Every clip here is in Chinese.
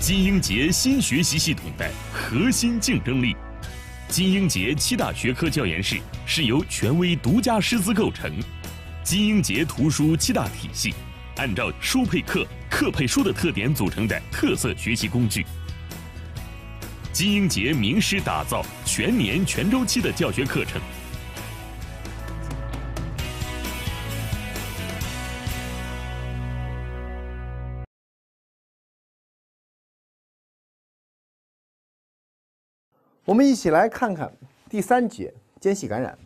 金英杰新学习系统的核心竞争力：金英杰七大学科教研室是由权威独家师资构成；金英杰图书七大体系，按照书配课、课配书的特点组成的特色学习工具；金英杰名师打造全年全周期的教学课程。我们一起来看看第三节间隙感染。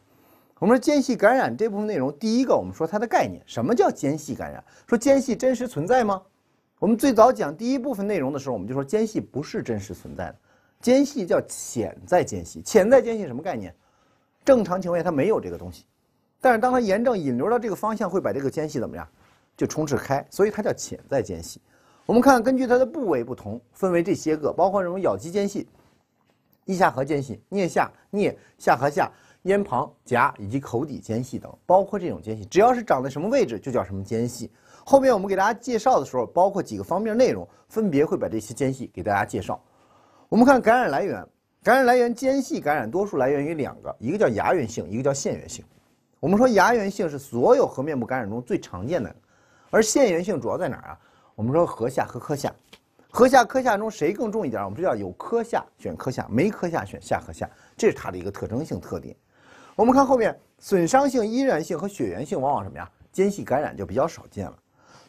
我们说间隙感染这部分内容，第一个我们说它的概念，什么叫间隙感染？说间隙真实存在吗？我们最早讲第一部分内容的时候，我们就说间隙不是真实存在的，间隙叫潜在间隙。潜在间隙什么概念？正常情况下它没有这个东西，但是当它炎症引流到这个方向，会把这个间隙怎么样？就充斥开，所以它叫潜在间隙。我们看根据它的部位不同，分为这些个，包括这种咬肌间隙。腋下颌间隙、颞下、颞下颌下、咽旁、颊以及口底间隙等，包括这种间隙，只要是长在什么位置就叫什么间隙。后面我们给大家介绍的时候，包括几个方面内容，分别会把这些间隙给大家介绍。我们看感染来源，感染来源间隙感染多数来源于两个，一个叫牙源性，一个叫腺源性。我们说牙源性是所有颌面部感染中最常见的，而腺源性主要在哪儿啊？我们说颌下和颌下。颌下、颏下、中谁更重一点？我们知道有颏下选颏下，没颏下选下颌下，这是它的一个特征性特点。我们看后面，损伤性、依然性和血源性往往什么呀？间隙感染就比较少见了。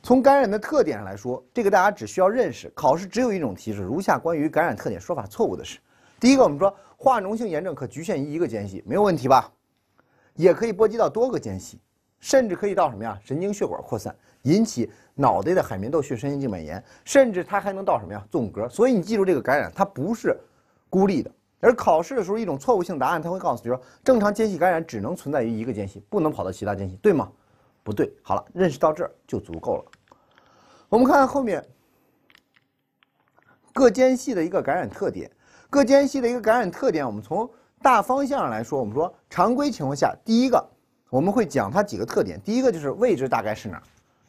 从感染的特点上来说，这个大家只需要认识。考试只有一种题示：如下关于感染特点说法错误的是。第一个，我们说化脓性炎症可局限于一个间隙，没有问题吧？也可以波及到多个间隙。甚至可以到什么呀？神经血管扩散，引起脑袋的海绵窦血栓性静脉炎，甚至它还能到什么呀？纵隔。所以你记住这个感染，它不是孤立的。而考试的时候，一种错误性答案，它会告诉你说，正常间隙感染只能存在于一个间隙，不能跑到其他间隙，对吗？不对。好了，认识到这儿就足够了。我们看后面各间隙的一个感染特点，各间隙的一个感染特点，我们从大方向上来说，我们说常规情况下，第一个。我们会讲它几个特点，第一个就是位置大概是哪，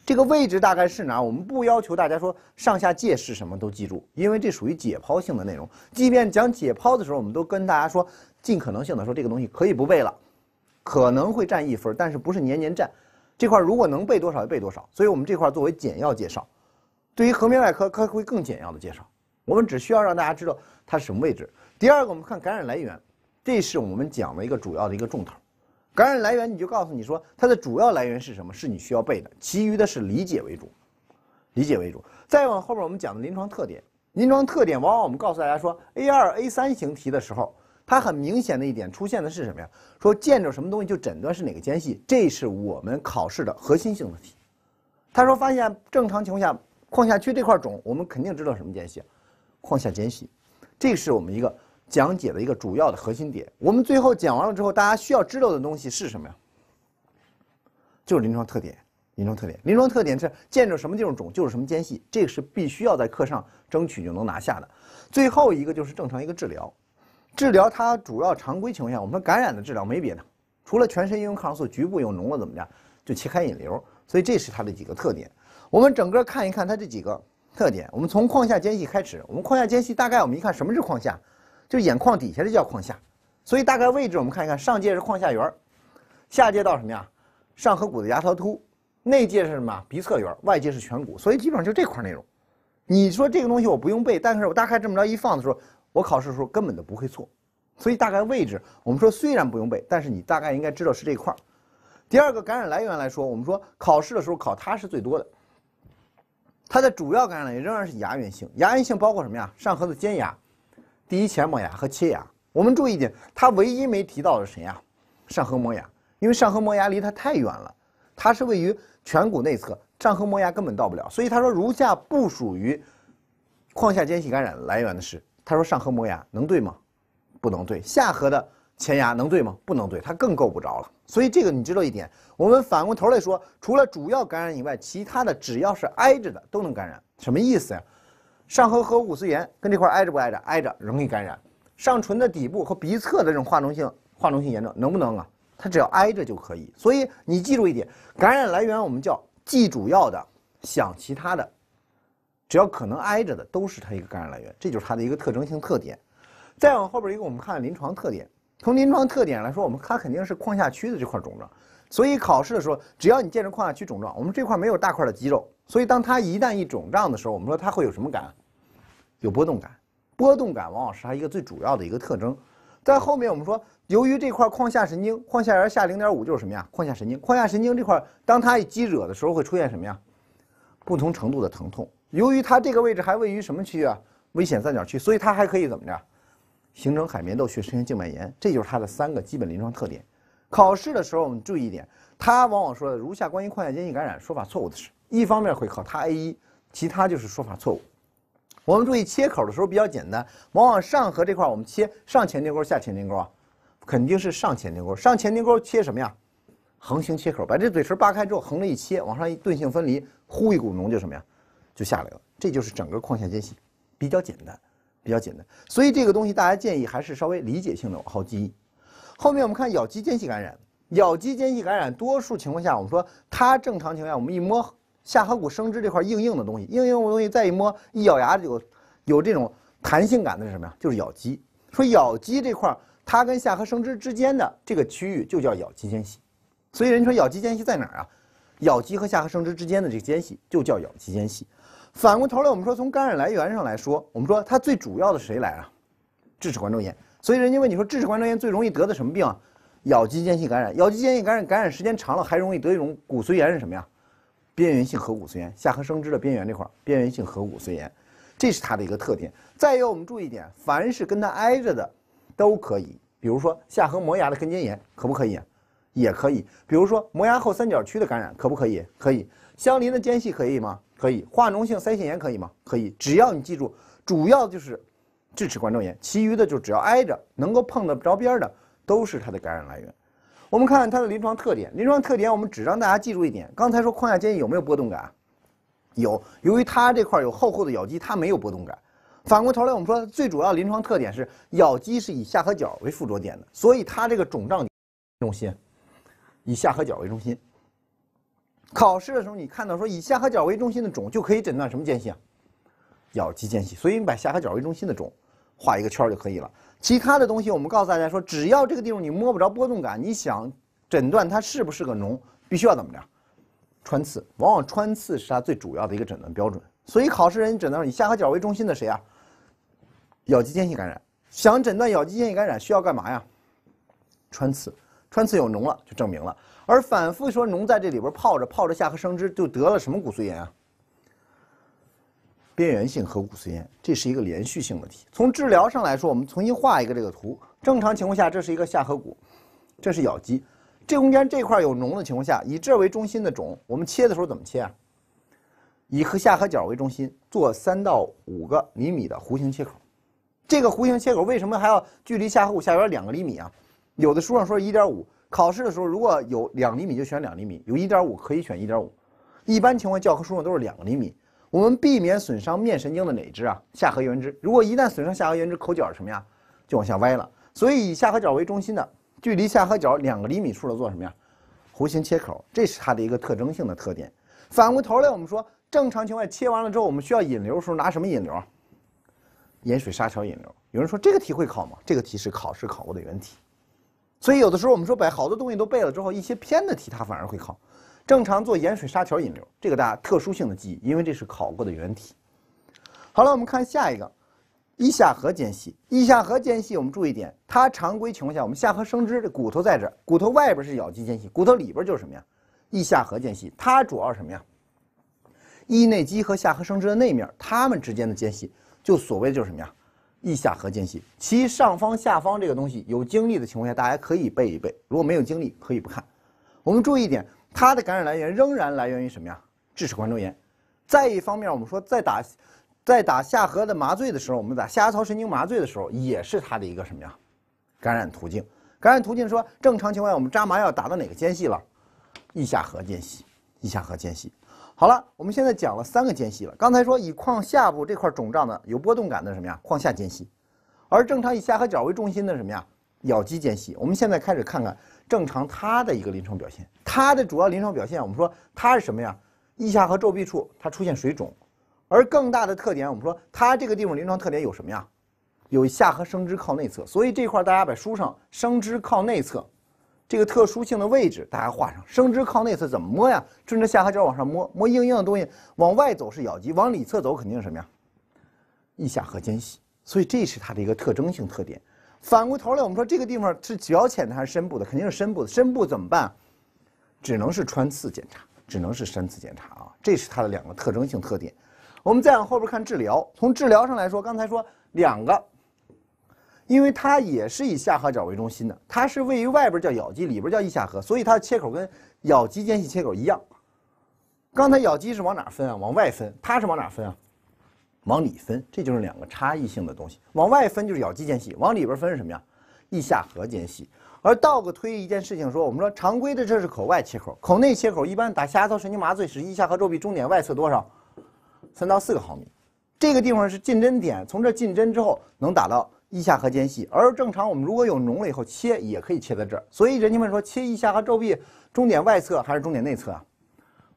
这个位置大概是哪，我们不要求大家说上下界是什么都记住，因为这属于解剖性的内容。即便讲解剖的时候，我们都跟大家说，尽可能性的说这个东西可以不背了，可能会占一分，但是不是年年占，这块儿如果能背多少就背多少。所以我们这块儿作为简要介绍，对于颌面外科科会更简要的介绍，我们只需要让大家知道它是什么位置。第二个，我们看感染来源，这是我们讲的一个主要的一个重头。感染来源，你就告诉你说它的主要来源是什么，是你需要背的。其余的是理解为主，理解为主。再往后边我们讲的临床特点，临床特点往往我们告诉大家说，A 二、A 三型题的时候，它很明显的一点出现的是什么呀？说见着什么东西就诊断是哪个间隙，这是我们考试的核心性的题。他说发现正常情况下眶下区这块肿，我们肯定知道什么间隙？眶下间隙，这是我们一个。讲解的一个主要的核心点，我们最后讲完了之后，大家需要知道的东西是什么呀？就是临床特点，临床特点，临床特点是见着什么地方肿就是什么间隙，这个是必须要在课上争取就能拿下的。最后一个就是正常一个治疗，治疗它主要常规情况下，我们感染的治疗没别的，除了全身应用抗生素，局部有脓了怎么着，就切开引流。所以这是它的几个特点。我们整个看一看它这几个特点，我们从眶下间隙开始，我们眶下间隙大概我们一看什么是眶下。就眼眶底下这叫眶下，所以大概位置我们看一看，上界是眶下缘儿，下界到什么呀？上颌骨的牙槽突，内界是什么？鼻侧缘，外界是颧骨，所以基本上就这块内容。你说这个东西我不用背，但是我大概这么着一放的时候，我考试的时候根本都不会错。所以大概位置我们说虽然不用背，但是你大概应该知道是这块儿。第二个感染来源来说，我们说考试的时候考它是最多的，它的主要感染来源仍然是牙源性，牙源性包括什么呀？上颌的尖牙。第一前磨牙和切牙，我们注意一点，他唯一没提到的是谁呀？上颌磨牙，因为上颌磨牙离他太远了，它是位于颧骨内侧，上颌磨牙根本到不了。所以他说如下不属于眶下间隙感染来源的是，他说上颌磨牙能对吗？不能对。下颌的前牙能对吗？不能对，它更够不着了。所以这个你知道一点，我们反过头来说，除了主要感染以外，其他的只要是挨着的都能感染，什么意思呀？上颌和骨髓炎跟这块挨着不挨着？挨着容易感染。上唇的底部和鼻侧的这种化脓性化脓性炎症能不能啊？它只要挨着就可以。所以你记住一点，感染来源我们叫既主要的，想其他的，只要可能挨着的都是它一个感染来源，这就是它的一个特征性特点。再往后边一个，我们看临床特点。从临床特点来说，我们它肯定是眶下区的这块肿胀。所以考试的时候，只要你见着眶下区肿胀，我们这块没有大块的肌肉。所以，当它一旦一肿胀的时候，我们说它会有什么感？有波动感，波动感往往是它一个最主要的一个特征。在后面我们说，由于这块眶下神经、眶下缘下0.5就是什么呀？眶下神经，眶下神经这块，当它一激惹的时候，会出现什么呀？不同程度的疼痛。由于它这个位置还位于什么区域啊？危险三角区，所以它还可以怎么着？形成海绵窦血栓静脉炎。这就是它的三个基本临床特点。考试的时候，我们注意一点，它往往说的如下关于眶下间隙感染说法错误的是。一方面会考它 A 一，其他就是说法错误。我们注意切口的时候比较简单，往往上颌这块我们切上前庭沟、下前庭沟啊，肯定是上前庭沟。上前庭沟切什么呀？横行切口，把这嘴唇扒开之后，横着一切，往上一钝性分离，呼一股脓就什么呀，就下来了。这就是整个眶下间隙，比较简单，比较简单。所以这个东西大家建议还是稍微理解性的往后记忆。后面我们看咬肌间隙感染，咬肌间隙感染多数情况下，我们说它正常情况下我们一摸。下颌骨生殖这块硬硬的东西，硬硬的东西再一摸，一咬牙有，有这种弹性感的是什么呀？就是咬肌。说咬肌这块，它跟下颌生殖之间的这个区域就叫咬肌间隙。所以人说咬肌间隙在哪儿啊？咬肌和下颌生殖之间的这个间隙就叫咬肌间隙。反过头来，我们说从感染来源上来说，我们说它最主要的谁来啊？智齿冠周炎。所以人家问你说智齿冠周炎最容易得的什么病啊？咬肌间隙感染。咬肌间隙感染感染时间长了还容易得一种骨髓炎是什么呀？边缘性颌骨髓炎，下颌生支的边缘这块儿，边缘性颌骨髓炎，这是它的一个特点。再有，我们注意一点，凡是跟它挨着的都可以，比如说下颌磨牙的根尖炎，可不可以？也可以。比如说磨牙后三角区的感染，可不可以？可以。相邻的间隙可以吗？可以。化脓性腮腺炎可以吗？可以。只要你记住，主要就是智齿冠状炎，其余的就只要挨着，能够碰得着边的，都是它的感染来源。我们看它的临床特点。临床特点，我们只让大家记住一点。刚才说框架间隙有没有波动感？有。由于它这块有厚厚的咬肌，它没有波动感。反过头来，我们说最主要临床特点是咬肌是以下颌角为附着点的，所以它这个肿胀中心以下颌角为中心。考试的时候，你看到说以下颌角为中心的肿，就可以诊断什么间隙啊？咬肌间隙。所以你把下颌角为中心的肿。画一个圈儿就可以了。其他的东西，我们告诉大家说，只要这个地方你摸不着波动感，你想诊断它是不是个脓，必须要怎么着？穿刺。往往穿刺是它最主要的一个诊断标准。所以考试人诊断以下颌角为中心的谁啊？咬肌间隙感染。想诊断咬肌间隙感染需要干嘛呀？穿刺。穿刺有脓了就证明了。而反复说脓在这里边泡着，泡着下颌生枝就得了什么骨髓炎啊？边缘性颌骨髓炎，这是一个连续性问题。从治疗上来说，我们重新画一个这个图。正常情况下，这是一个下颌骨，这是咬肌，这中间这块有脓的情况下，以这为中心的肿，我们切的时候怎么切啊？以和下颌角为中心做三到五个厘米的弧形切口。这个弧形切口为什么还要距离下颌骨下缘两个厘米啊？有的书上说是一点五，考试的时候如果有两厘米就选两厘米，有一点五可以选一点五，一般情况教科书上都是两个厘米。我们避免损伤面神经的哪支啊？下颌缘支。如果一旦损伤下颌缘支，口角什么呀，就往下歪了。所以，以下颌角为中心的，距离下颌角两个厘米处的做什么呀？弧形切口，这是它的一个特征性的特点。反过头来，我们说正常情况切完了之后，我们需要引流的时候拿什么引流啊？盐水沙桥引流。有人说这个题会考吗？这个题是考试考过的原题。所以，有的时候我们说把好多东西都背了之后，一些偏的题它反而会考。正常做盐水纱条引流，这个大家特殊性的记忆，因为这是考过的原题。好了，我们看下一个，翼下颌间隙。翼下颌间隙我们注意点，它常规情况下，我们下颌生支的骨头在这，骨头外边是咬肌间隙，骨头里边就是什么呀？腋下颌间隙，它主要什么呀？翼内肌和下颌生支的内面，它们之间的间隙，就所谓的就是什么呀？腋下颌间隙。其上方、下方这个东西有精力的情况下，大家可以背一背；如果没有精力，可以不看。我们注意一点。它的感染来源仍然来源于什么呀？致使冠状炎。再一方面，我们说在打在打下颌的麻醉的时候，我们打下牙槽神经麻醉的时候，也是它的一个什么呀？感染途径。感染途径说，正常情况下我们扎麻药打到哪个间隙了？腋下颌间隙，腋下颌间隙。好了，我们现在讲了三个间隙了。刚才说以眶下部这块肿胀的有波动感的什么呀？眶下间隙。而正常以下颌角为中心的什么呀？咬肌间隙。我们现在开始看看。正常，它的一个临床表现，它的主要临床表现，我们说它是什么呀？腋下颌皱襞处它出现水肿，而更大的特点，我们说它这个地方临床特点有什么呀？有下颌生殖靠内侧，所以这块大家把书上生殖靠内侧这个特殊性的位置大家画上。生殖靠内侧怎么摸呀？顺着下颌角往上摸，摸硬硬的东西，往外走是咬肌，往里侧走肯定是什么呀？腋下颌间隙，所以这是它的一个特征性特点。反过头来，我们说这个地方是较浅的还是深部的？肯定是深部的。深部怎么办？只能是穿刺检查，只能是穿刺检查啊！这是它的两个特征性特点。我们再往后边看治疗。从治疗上来说，刚才说两个，因为它也是以下颌角为中心的，它是位于外边叫咬肌，里边叫翼下颌，所以它的切口跟咬肌间隙切口一样。刚才咬肌是往哪分啊？往外分，它是往哪分啊？往里分，这就是两个差异性的东西。往外分就是咬肌间隙，往里边分是什么呀？腋下颌间隙。而倒个推一件事情说，我们说常规的这是口外切口，口内切口一般打下牙槽神经麻醉时，腋下颌皱壁中点外侧多少？三到四个毫米，这个地方是进针点，从这进针之后能打到腋下颌间隙。而正常我们如果有脓了以后切也可以切在这儿。所以人家问说，切腋下颌皱壁中点外侧还是中点内侧啊？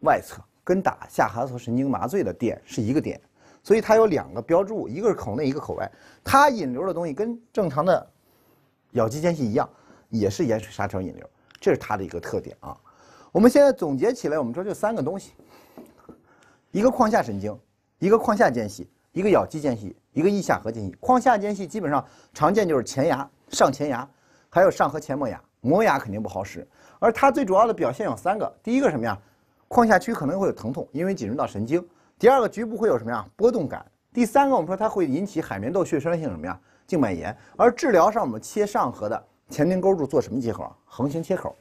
外侧跟打下颌头神经麻醉的点是一个点。所以它有两个标志物，一个是口内，一个口外。它引流的东西跟正常的咬肌间隙一样，也是盐水沙条引流，这是它的一个特点啊。我们现在总结起来，我们说就三个东西：一个眶下神经，一个眶下间隙，一个咬肌间隙，一个翼下颌间隙。眶下间隙基本上常见就是前牙、上前牙，还有上颌前磨牙、磨牙肯定不好使。而它最主要的表现有三个：第一个什么呀？眶下区可能会有疼痛，因为紧入到神经。第二个局部会有什么呀？波动感。第三个，我们说它会引起海绵窦血栓性什么呀？静脉炎。而治疗上，我们切上颌的前庭沟处做什么切口啊？横行切口。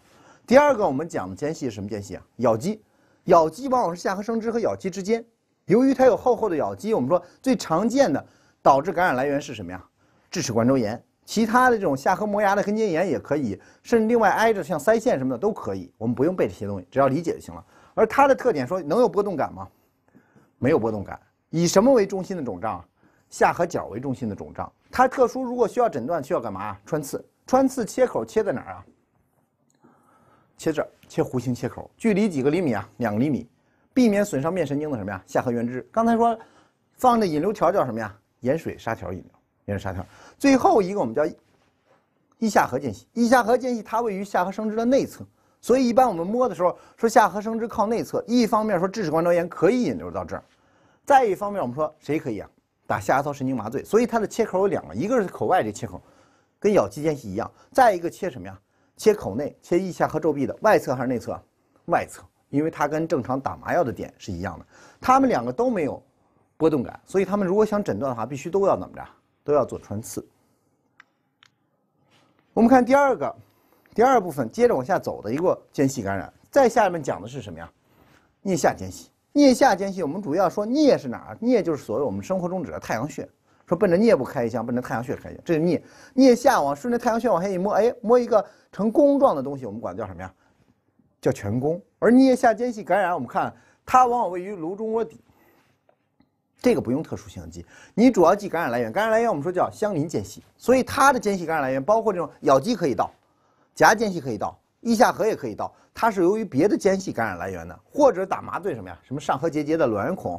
第二个，我们讲的间隙是什么间隙啊？咬肌，咬肌往往是下颌生殖和咬肌之间，由于它有厚厚的咬肌，我们说最常见的导致感染来源是什么呀？智齿冠周炎。其他的这种下颌磨牙的根尖炎也可以，甚至另外挨着像腮腺什么的都可以。我们不用背这些东西，只要理解就行了。而它的特点说能有波动感吗？没有波动感，以什么为中心的肿胀？下颌角为中心的肿胀。它特殊，如果需要诊断，需要干嘛？穿刺。穿刺切口切在哪儿啊？切这儿，切弧形切口，距离几个厘米啊？两个厘米，避免损伤面神经的什么呀？下颌缘支。刚才说放的引流条叫什么呀？盐水沙条引流，盐水沙条。最后一个我们叫翼下颌间隙，翼下颌间隙它位于下颌生殖的内侧。所以一般我们摸的时候说下颌生殖靠内侧，一方面说智齿冠周炎可以引流到这儿，再一方面我们说谁可以啊？打下牙槽神经麻醉。所以它的切口有两个，一个是口外这切口，跟咬肌间隙一样；再一个切什么呀？切口内切腋下和皱襞的外侧还是内侧？外侧，因为它跟正常打麻药的点是一样的。他们两个都没有波动感，所以他们如果想诊断的话，必须都要怎么着？都要做穿刺。我们看第二个。第二部分接着往下走的一个间隙感染，在下面讲的是什么呀？颞下间隙。颞下间隙我们主要说颞是哪儿？颞就是所谓我们生活中指的太阳穴，说奔着颞部开一枪，奔着太阳穴开一枪，这是颞。颞下往顺着太阳穴往下一摸，哎，摸一个呈弓状的东西，我们管叫什么呀？叫颧弓。而颞下间隙感染，我们看它往往位于颅中窝底。这个不用特殊性记，你主要记感染来源。感染来源我们说叫相邻间隙，所以它的间隙感染来源包括这种咬肌可以到。颊间隙可以到，腋下颌也可以到，它是由于别的间隙感染来源的，或者打麻醉什么呀？什么上颌结节的卵圆孔，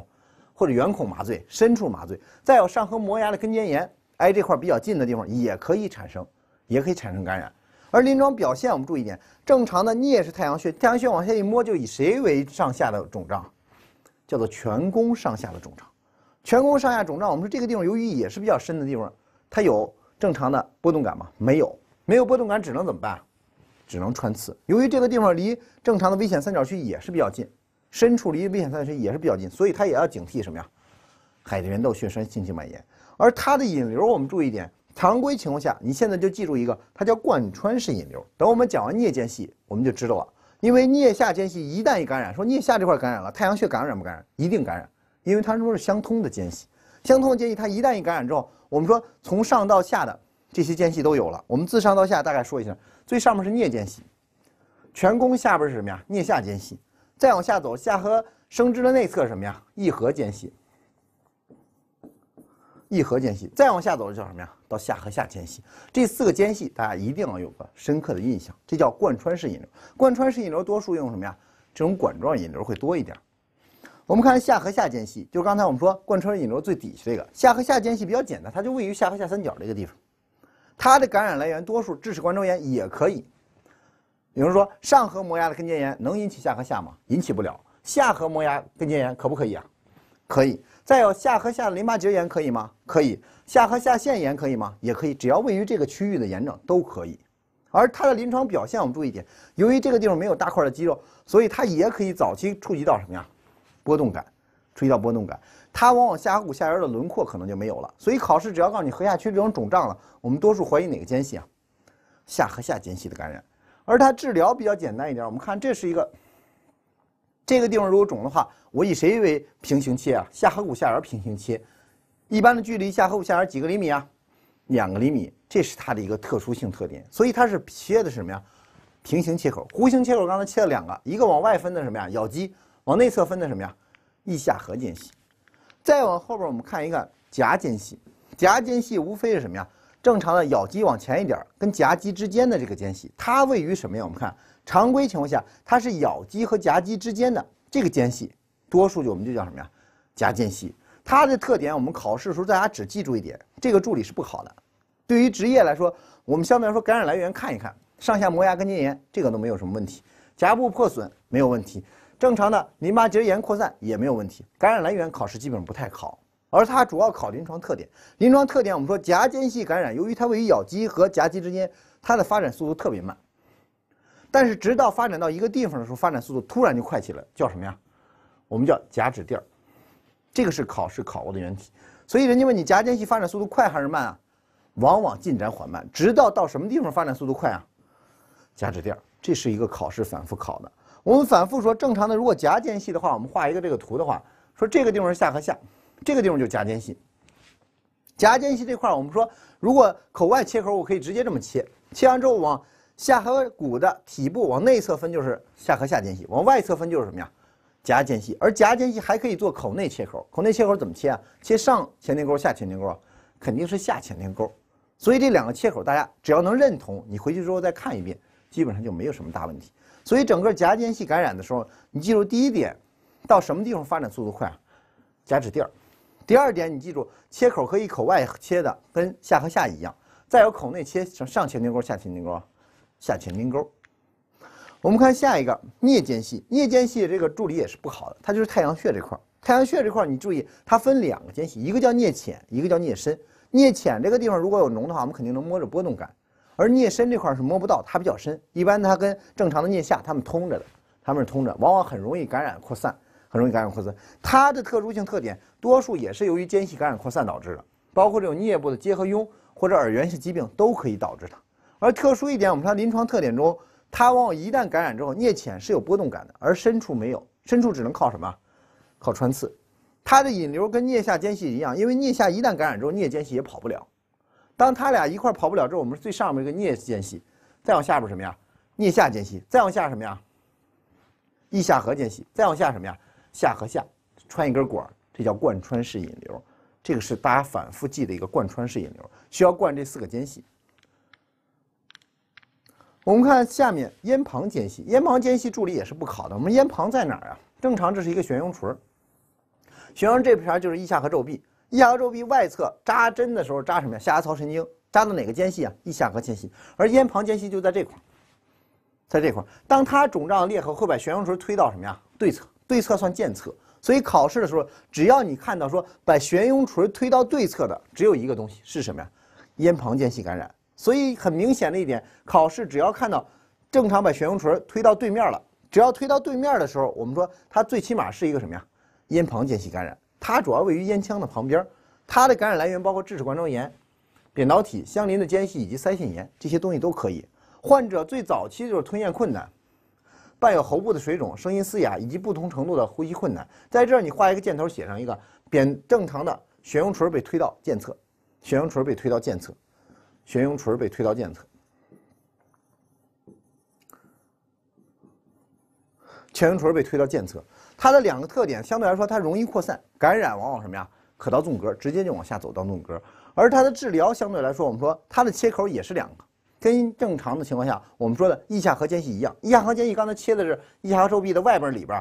或者圆孔麻醉，深处麻醉。再有上颌磨牙的根尖炎，挨这块比较近的地方也可以产生，也可以产生感染。而临床表现我们注意一点，正常的颞是太阳穴，太阳穴往下一摸就以谁为上下的肿胀，叫做颧弓上下的肿胀。颧弓上下肿胀，我们说这个地方由于也是比较深的地方，它有正常的波动感吗？没有，没有波动感，只能怎么办？只能穿刺，由于这个地方离正常的危险三角区也是比较近，深处离危险三角区也是比较近，所以它也要警惕什么呀？海绵窦血栓性静蔓延。而它的引流，我们注意一点，常规情况下，你现在就记住一个，它叫贯穿式引流。等我们讲完颞间隙，我们就知道了，因为颞下间隙一旦一感染，说颞下这块感染了，太阳穴感染不感染？一定感染，因为它说是相通的间隙，相通的间隙它一旦一感染之后，我们说从上到下的。这些间隙都有了。我们自上到下大概说一下：最上面是颞间隙，颧弓下边是什么呀？颞下间隙。再往下走，下颌生殖的内侧是什么呀？一颌间隙。一颌间隙再往下走叫什么呀？到下颌下间隙。这四个间隙大家一定要有个深刻的印象。这叫贯穿式引流。贯穿式引流多数用什么呀？这种管状引流会多一点。我们看下颌下间隙，就是刚才我们说贯穿引流最底下这个下颌下间隙比较简单，它就位于下颌下三角这个地方。它的感染来源多数，智齿冠周炎也可以。比如说上颌磨牙的根尖炎能引起下颌下吗？引起不了。下颌磨牙根尖炎可不可以啊？可以。再有下颌下淋巴结炎可以吗？可以。下颌下腺炎可以吗？也可以。只要位于这个区域的炎症都可以。而它的临床表现，我们注意一点，由于这个地方没有大块的肌肉，所以它也可以早期触及到什么呀？波动感，触及到波动感。它往往下颌骨下缘的轮廓可能就没有了，所以考试只要告诉你颌下区这种肿胀了，我们多数怀疑哪个间隙啊？下颌下间隙的感染。而它治疗比较简单一点，我们看这是一个。这个地方如果肿的话，我以谁为平行切啊？下颌骨下缘平行切，一般的距离下颌骨下缘几个厘米啊？两个厘米，这是它的一个特殊性特点。所以它是切的是什么呀？平行切口、弧形切口。刚才切了两个，一个往外分的什么呀？咬肌，往内侧分的什么呀？翼下颌间隙。再往后边，我们看一看颊间隙。颊间隙无非是什么呀？正常的咬肌往前一点，跟颊肌之间的这个间隙，它位于什么呀？我们看，常规情况下，它是咬肌和颊肌之间的这个间隙，多数就我们就叫什么呀？颊间隙。它的特点，我们考试的时候大家只记住一点，这个助理是不考的。对于职业来说，我们相对来说感染来源看一看，上下磨牙根尖炎这个都没有什么问题，颊部破损没有问题。正常的淋巴结炎扩散也没有问题，感染来源考试基本不太考，而它主要考临床特点。临床特点我们说颊间隙感染，由于它位于咬肌和颊肌之间，它的发展速度特别慢。但是直到发展到一个地方的时候，发展速度突然就快起来，叫什么呀？我们叫夹趾垫儿。这个是考试考过的原题，所以人家问你颊间隙发展速度快还是慢啊？往往进展缓慢，直到到什么地方发展速度快啊？夹趾垫儿，这是一个考试反复考的。我们反复说，正常的如果颊间隙的话，我们画一个这个图的话，说这个地方是下颌下，这个地方就颊间隙。颊间隙这块儿，我们说如果口外切口，我可以直接这么切，切完之后往下颌骨的体部往内侧分就是下颌下间隙，往外侧分就是什么呀？颊间隙。而颊间隙还可以做口内切口，口内切口怎么切啊？切上前庭沟、下前庭沟肯定是下前庭沟。所以这两个切口，大家只要能认同，你回去之后再看一遍，基本上就没有什么大问题。所以整个颊间隙感染的时候，你记住第一点，到什么地方发展速度快夹颊脂垫儿。第二点，你记住切口可以口外切的，跟下颌下一样，再有口内切，上浅筋沟、下浅筋沟、下浅筋沟。我们看下一个颞间隙，颞间隙这个处理也是不好的，它就是太阳穴这块儿。太阳穴这块儿你注意，它分两个间隙，一个叫颞浅，一个叫颞深。颞浅这个地方如果有脓的话，我们肯定能摸着波动感。而颞深这块是摸不到，它比较深，一般它跟正常的颞下它们通着的，它们是通着，往往很容易感染扩散，很容易感染扩散。它的特殊性特点，多数也是由于间隙感染扩散导致的，包括这种颞部的结核痈或者耳源性疾病都可以导致它。而特殊一点，我们说临床特点中，它往往一旦感染之后，颞浅是有波动感的，而深处没有，深处只能靠什么，靠穿刺。它的引流跟颞下间隙一样，因为颞下一旦感染之后，颞间隙也跑不了。当它俩一块儿跑不了之后，我们最上面一个颞间隙，再往下边什么呀？颞下间隙，再往下什么呀？翼下颌间隙，再往下什么呀？下颌下穿一根管儿，这叫贯穿式引流。这个是大家反复记的一个贯穿式引流，需要贯这四个间隙。我们看下面咽旁间隙，咽旁间隙助理也是不考的。我们咽旁在哪儿啊？正常这是一个悬雍垂，悬雍这边就是翼下颌皱壁。下颌周壁外侧扎针的时候扎什么呀？下牙槽神经扎到哪个间隙啊？腋下颌间隙，而咽旁间隙就在这块儿，在这块儿。当它肿胀裂合，会把悬雍垂推到什么呀？对侧，对侧算健侧。所以考试的时候，只要你看到说把悬雍垂推到对侧的，只有一个东西是什么呀？咽旁间隙感染。所以很明显的一点，考试只要看到正常把悬雍垂推到对面了，只要推到对面的时候，我们说它最起码是一个什么呀？咽旁间隙感染。它主要位于咽腔的旁边，它的感染来源包括智齿冠状炎、扁桃体相邻的间隙以及腮腺炎，这些东西都可以。患者最早期就是吞咽困难，伴有喉部的水肿、声音嘶哑以及不同程度的呼吸困难。在这儿你画一个箭头，写上一个扁正常的悬雍垂被推到健侧，悬雍垂被推到健侧，悬雍垂被推到健侧，悬雍垂被推到健侧。它的两个特点相对来说，它容易扩散感染，往往什么呀？可到纵隔，直接就往下走到纵隔。而它的治疗相对来说，我们说它的切口也是两个，跟正常的情况下我们说的翼下颌间隙一样。翼下颌间隙刚才切的是翼下颌皱壁的外边、里边、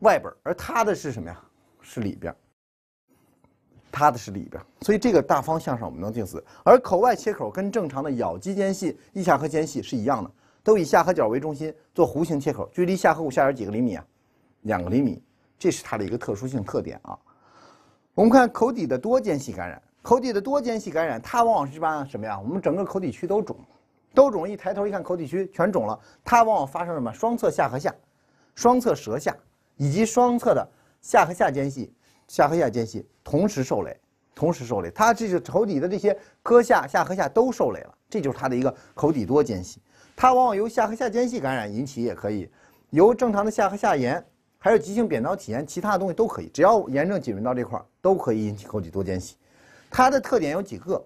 外边，而它的是什么呀？是里边。它的是里边，所以这个大方向上我们能定死。而口外切口跟正常的咬肌间隙、翼下颌间隙是一样的，都以下颌角为中心做弧形切口，距离下颌骨下缘几个厘米啊？两个厘米，这是它的一个特殊性特点啊。我们看口底的多间隙感染，口底的多间隙感染，它往往是把什么呀？我们整个口底区都肿，都肿。一抬头一看，口底区全肿了。它往往发生什么？双侧下颌下、双侧舌下以及双侧的下颌下间隙、下颌下间隙同时受累，同时受累。它这是口底的这些颌下、下颌下都受累了，这就是它的一个口底多间隙。它往往由下颌下间隙感染引起，也可以由正常的下颌下炎。还有急性扁桃体炎，其他的东西都可以，只要炎症紧润到这块儿，都可以引起口底多间隙。它的特点有几个，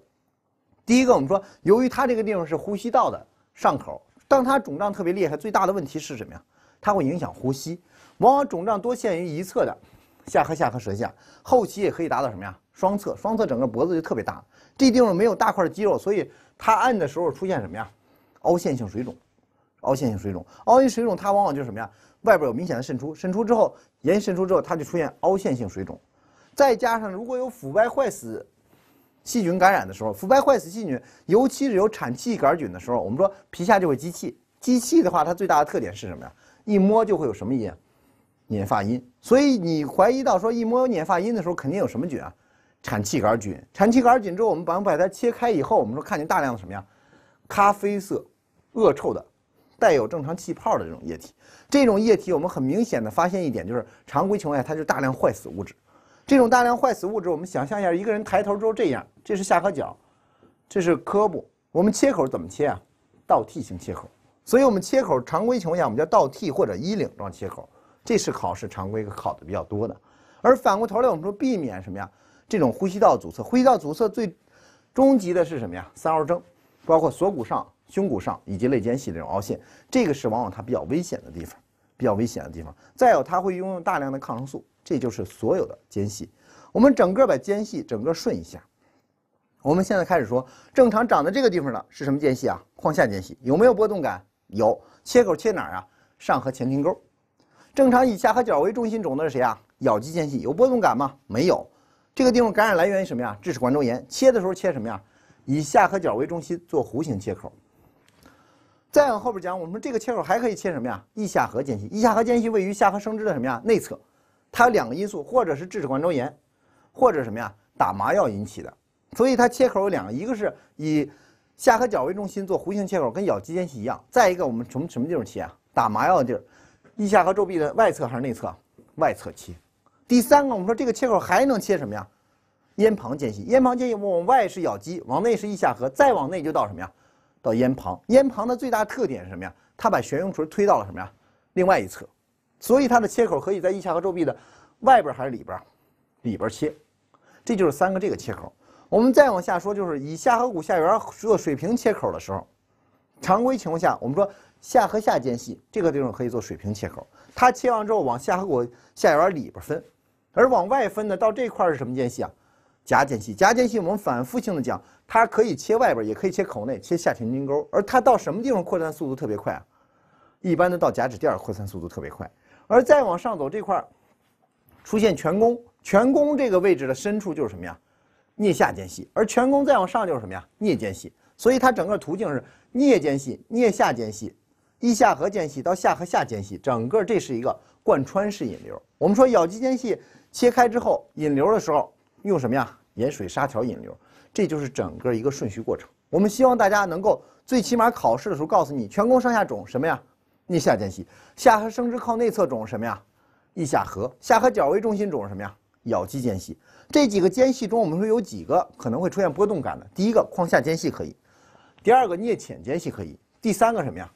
第一个，我们说由于它这个地方是呼吸道的上口，当它肿胀特别厉害，最大的问题是什么呀？它会影响呼吸。往往肿胀多限于一侧的下颌下颌舌下，后期也可以达到什么呀？双侧，双侧整个脖子就特别大。这地方没有大块的肌肉，所以它按的时候出现什么呀？凹陷性水肿。凹陷性水肿，凹陷水肿它往往就是什么呀？外边有明显的渗出，渗出之后，盐渗出之后，它就出现凹陷性水肿，再加上如果有腐败坏死、细菌感染的时候，腐败坏死细菌，尤其是有产气杆菌的时候，我们说皮下就会积气，积气的话，它最大的特点是什么呀？一摸就会有什么音？粘发音。所以你怀疑到说一摸有粘发音的时候，肯定有什么菌啊？产气杆菌。产气杆菌之后，我们把把它切开以后，我们说看见大量的什么呀？咖啡色、恶臭的。带有正常气泡的这种液体，这种液体我们很明显的发现一点就是常规情况下它就大量坏死物质。这种大量坏死物质，我们想象一下，一个人抬头之后这样，这是下颌角，这是颌部。我们切口怎么切啊？倒 T 型切口。所以我们切口常规情况下我们叫倒 T 或者衣领状切口，这是考试常规考的比较多的。而反过头来我们说避免什么呀？这种呼吸道阻塞，呼吸道阻塞最终极的是什么呀？三凹征，包括锁骨上。胸骨上以及肋间隙这种凹陷，这个是往往它比较危险的地方，比较危险的地方。再有，它会拥有大量的抗生素，这就是所有的间隙。我们整个把间隙整个顺一下。我们现在开始说，正常长在这个地方的是什么间隙啊？眶下间隙有没有波动感？有。切口切哪儿啊？上颌前庭沟。正常以下颌角为中心肿的是谁啊？咬肌间隙有波动感吗？没有。这个地方感染来源于什么呀？智齿冠周炎。切的时候切什么呀？以下颌角为中心做弧形切口。再往后边讲，我们这个切口还可以切什么呀？翼下颌间隙，翼下颌间隙位于下颌生殖的什么呀内侧，它有两个因素，或者是智齿冠周炎，或者什么呀打麻药引起的。所以它切口有两个，一个是以下颌角为中心做弧形切口，跟咬肌间隙一样；再一个我们从什么地方切啊？打麻药的地儿，翼下颌皱壁的外侧还是内侧？外侧切。第三个，我们说这个切口还能切什么呀？咽旁间隙，咽旁间隙往外是咬肌，往内是翼下颌，再往内就到什么呀？到咽旁，咽旁的最大特点是什么呀？它把悬雍垂推到了什么呀？另外一侧，所以它的切口可以在翼下颌皱壁的外边还是里边？里边切，这就是三个这个切口。我们再往下说，就是以下颌骨下缘做水平切口的时候，常规情况下，我们说下颌下间隙这个地方可以做水平切口。它切完之后往下颌骨下缘里边分，而往外分的到这块儿是什么间隙啊？颊间隙。颊间隙我们反复性的讲。它可以切外边，也可以切口内，切下前筋沟。而它到什么地方扩散速度特别快啊？一般的到甲趾垫儿扩散速度特别快。而再往上走这块儿，出现颧弓，颧弓这个位置的深处就是什么呀？颞下间隙。而颧弓再往上就是什么呀？颞间隙。所以它整个途径是颞间隙、颞下间隙、翼下颌间隙到下颌下间隙，整个这是一个贯穿式引流。我们说咬肌间隙切开之后引流的时候用什么呀？盐水砂条引流。这就是整个一个顺序过程。我们希望大家能够最起码考试的时候告诉你，颧弓上下肿什么呀？颞下间隙。下颌生殖靠内侧肿什么呀？翼下颌。下颌角为中心肿是什么呀？咬肌间隙。这几个间隙中，我们说有几个可能会出现波动感的。第一个，眶下间隙可以；第二个，颞浅间隙可以；第三个什么呀？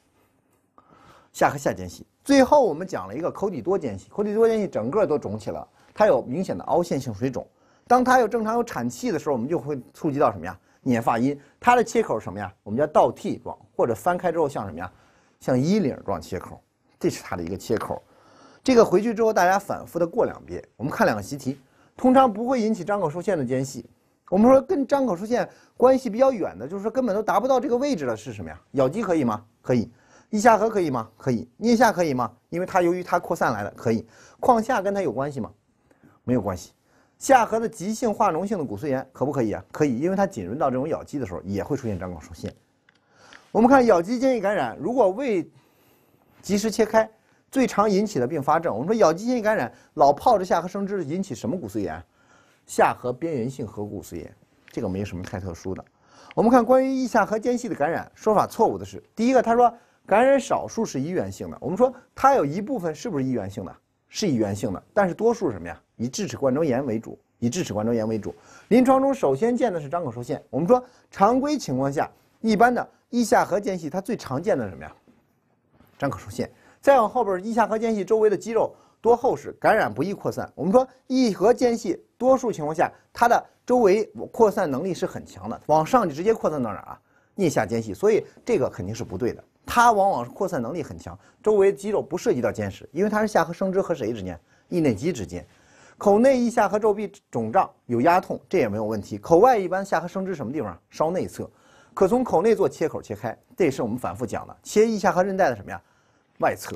下颌下间隙。最后我们讲了一个口底多间隙，口底多间隙整个都肿起了，它有明显的凹陷性水肿。当它有正常有产气的时候，我们就会触及到什么呀？捻发音，它的切口是什么呀？我们叫倒 T 状或者翻开之后像什么呀？像衣领状切口，这是它的一个切口。这个回去之后，大家反复的过两遍。我们看两个习题，通常不会引起张口受限的间隙。我们说跟张口受限关系比较远的，就是说根本都达不到这个位置了，是什么呀？咬肌可以吗？可以。腋下颌可以吗？可以。颞下可以吗？因为它由于它扩散来的，可以。眶下跟它有关系吗？没有关系。下颌的急性化脓性的骨髓炎可不可以啊？可以，因为它浸润到这种咬肌的时候，也会出现张口出现。我们看咬肌间隙感染，如果未及时切开，最常引起的并发症。我们说咬肌间隙感染老泡着下颌生枝，引起什么骨髓炎？下颌边缘性颌骨髓炎，这个没什么太特殊的。我们看关于翼下颌间隙的感染，说法错误的是第一个，他说感染少数是医源性的。我们说它有一部分是不是医源性的？是医源性的，但是多数是什么呀？以智齿冠周炎为主，以智齿冠周炎为主。临床中首先见的是张口受限。我们说常规情况下，一般的腋下颌间隙它最常见的什么呀？张口受限。再往后边，腋下颌间隙周围的肌肉多厚实，感染不易扩散。我们说腋颌间隙多数情况下它的周围扩散能力是很强的，往上就直接扩散到哪儿啊？颞下间隙。所以这个肯定是不对的，它往往是扩散能力很强，周围肌肉不涉及到间隙，因为它是下颌生殖和谁之间？翼内肌之间。口内腋下颌皱壁肿胀有压痛，这也没有问题。口外一般下颌生殖什么地方烧内侧，可从口内做切口切开，这也是我们反复讲的切腋下颌韧带的什么呀，外侧。